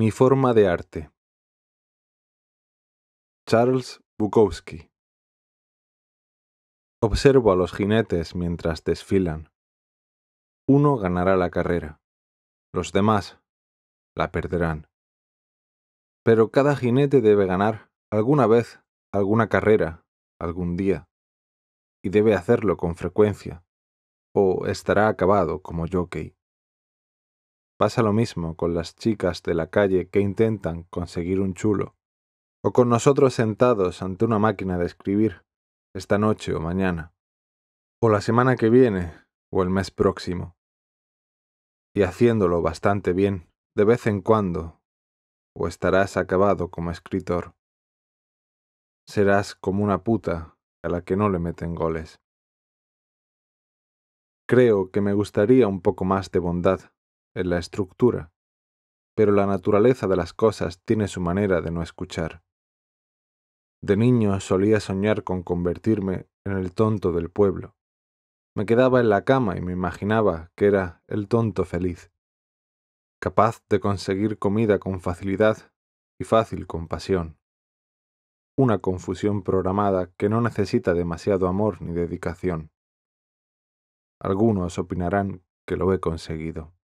Mi forma de arte. Charles Bukowski. Observo a los jinetes mientras desfilan. Uno ganará la carrera, los demás la perderán. Pero cada jinete debe ganar alguna vez alguna carrera, algún día, y debe hacerlo con frecuencia, o estará acabado como jockey. Pasa lo mismo con las chicas de la calle que intentan conseguir un chulo, o con nosotros sentados ante una máquina de escribir, esta noche o mañana, o la semana que viene, o el mes próximo, y haciéndolo bastante bien, de vez en cuando, o estarás acabado como escritor. Serás como una puta a la que no le meten goles. Creo que me gustaría un poco más de bondad en la estructura, pero la naturaleza de las cosas tiene su manera de no escuchar. De niño solía soñar con convertirme en el tonto del pueblo. Me quedaba en la cama y me imaginaba que era el tonto feliz, capaz de conseguir comida con facilidad y fácil compasión. Una confusión programada que no necesita demasiado amor ni dedicación. Algunos opinarán que lo he conseguido.